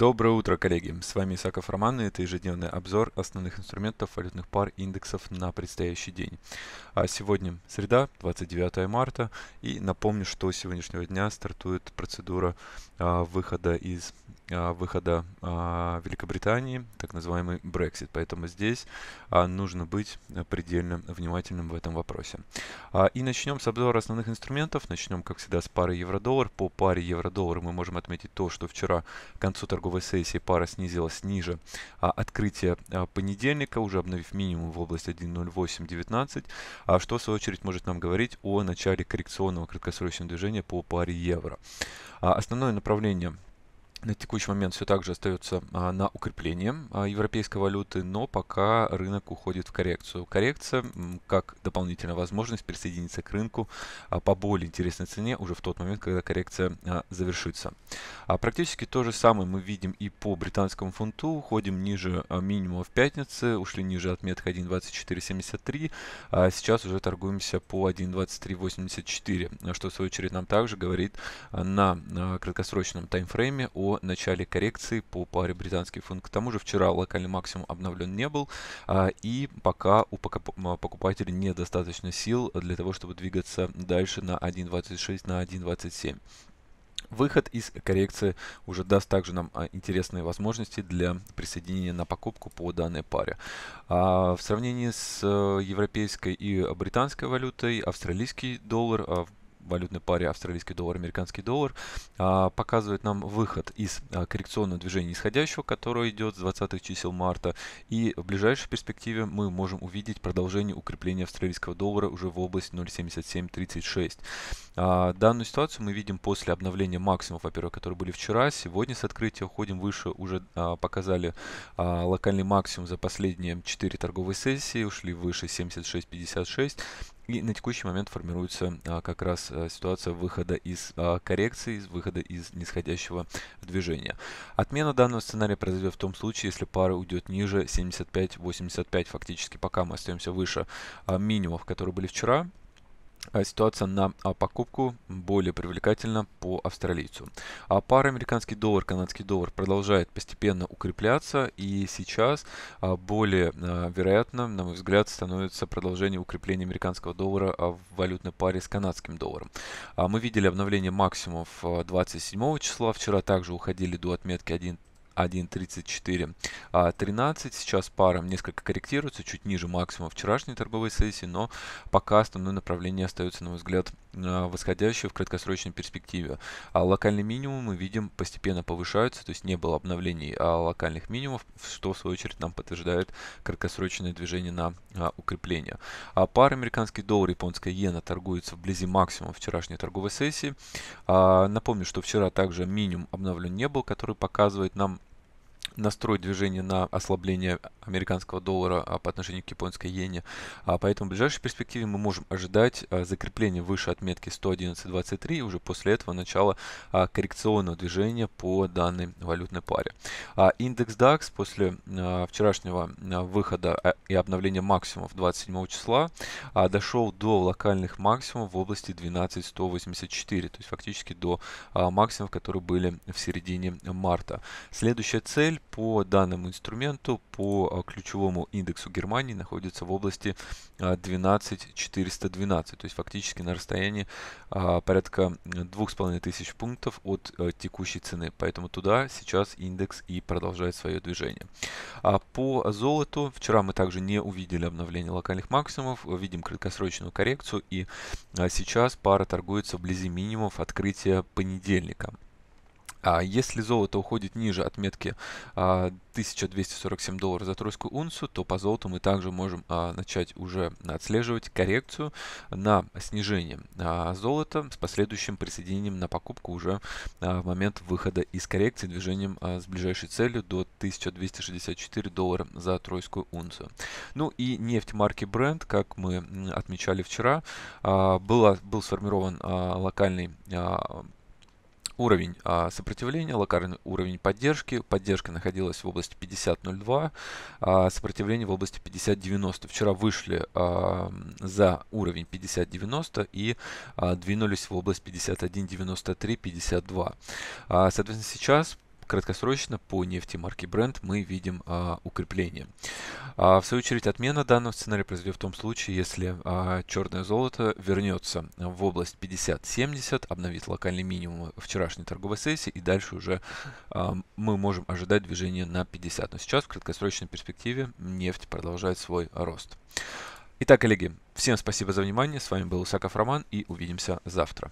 Доброе утро, коллеги! С вами Исаков Роман, и это ежедневный обзор основных инструментов валютных пар индексов на предстоящий день. А сегодня среда, 29 марта, и напомню, что с сегодняшнего дня стартует процедура а, выхода из а, выхода а, Великобритании, так называемый Brexit, поэтому здесь а, нужно быть предельно внимательным в этом вопросе. А, и начнем с обзора основных инструментов. Начнем, как всегда, с пары евро-доллар. По паре евро-доллар мы можем отметить то, что вчера к концу торговли итоговая сессия пара снизилась ниже а, открытия а, понедельника, уже обновив минимум в область 1.0819, а, что в свою очередь может нам говорить о начале коррекционного краткосрочного движения по паре евро. А, основное направление – на текущий момент все также остается а, на укрепление а, европейской валюты, но пока рынок уходит в коррекцию. Коррекция как дополнительная возможность присоединиться к рынку а, по более интересной цене уже в тот момент, когда коррекция а, завершится. А Практически то же самое мы видим и по британскому фунту. Уходим ниже а, минимума в пятнице, ушли ниже отметки 1.2473. А сейчас уже торгуемся по 1.2384, что в свою очередь нам также говорит на краткосрочном таймфрейме о начале коррекции по паре британский фунт. К тому же вчера локальный максимум обновлен не был, а, и пока у покупателей недостаточно сил для того, чтобы двигаться дальше на 1.26, на 1.27. Выход из коррекции уже даст также нам а, интересные возможности для присоединения на покупку по данной паре. А в сравнении с э, европейской и британской валютой, австралийский доллар а, валютной паре австралийский доллар-американский доллар, а, показывает нам выход из а, коррекционного движения нисходящего, которое идет с 20 чисел марта. И в ближайшей перспективе мы можем увидеть продолжение укрепления австралийского доллара уже в области 0,7736. А, данную ситуацию мы видим после обновления максимумов, во-первых, которые были вчера. Сегодня с открытия уходим выше, уже показали локальный максимум за последние 4 торговые сессии, ушли выше 76.56. И на текущий момент формируется а, как раз а, ситуация выхода из а, коррекции, из выхода из нисходящего движения. Отмена данного сценария произойдет в том случае, если пара уйдет ниже 75-85. Фактически пока мы остаемся выше а, минимумов, которые были вчера. А, ситуация на а, покупку более привлекательна по австралийцу. А пара американский доллар, канадский доллар продолжает постепенно укрепляться и сейчас а, более вероятно, на мой взгляд, становится продолжение укрепления американского доллара в валютной паре с канадским долларом. Мы видели обновление максимумов 27 числа, вчера также уходили до отметки 1 1.34.13. А, сейчас пара несколько корректируется, чуть ниже максимума вчерашней торговой сессии, но пока основное направление остается, на мой взгляд, восходящее в краткосрочной перспективе. А локальные минимумы мы видим постепенно повышаются, то есть не было обновлений а локальных минимумов, что в свою очередь нам подтверждает краткосрочное движение на а, укрепление. А пара американский доллар и японская иена торгуются вблизи максимума вчерашней торговой сессии. А, напомню, что вчера также минимум обновлен не был, который показывает нам настроить движение на ослабление американского доллара а, по отношению к японской иене. А, поэтому в ближайшей перспективе мы можем ожидать а, закрепления выше отметки 111.23 и уже после этого начала коррекционного движения по данной валютной паре. Индекс DAX после вчерашнего выхода и обновления максимумов 27 числа дошел до локальных максимумов в области 12.184, то есть фактически до максимумов, которые были в середине марта. Следующая цель по данному инструменту по а, ключевому индексу Германии находится в области 12412, а, то есть фактически на расстоянии а, порядка 2500 пунктов от э, текущей цены. Поэтому туда сейчас индекс и продолжает свое движение. А По золоту вчера мы также не увидели обновление локальных максимумов, видим краткосрочную коррекцию и сейчас пара торгуется вблизи минимумов открытия понедельника. А если золото уходит ниже отметки 1247 а, долларов за тройскую унцию, то по золоту мы также можем а, начать уже отслеживать коррекцию на снижение а, золота с последующим присоединением на покупку уже в момент выхода из коррекции движением с ближайшей целью до 1264 доллара за тройскую унцию. Ну и нефть марки Brent, как мы отмечали вчера, была, был сформирован локальный Уровень а, сопротивления, локальный уровень поддержки. Поддержка находилась в области 50.02, а, сопротивление в области 50.90. Вчера вышли а, за уровень 50.90 и а, двинулись в область 51.93, 52. А, соответственно, сейчас краткосрочно по нефти марки Brent мы видим а, укрепление. А, в свою очередь, отмена данного сценария произойдет в том случае, если а, черное золото вернется в область 50-70, обновит локальный минимум вчерашней торговой сессии, и дальше уже а, мы можем ожидать движения на 50. Но сейчас в краткосрочной перспективе нефть продолжает свой рост. Итак, коллеги, всем спасибо за внимание. С вами был Усаков Роман и увидимся завтра.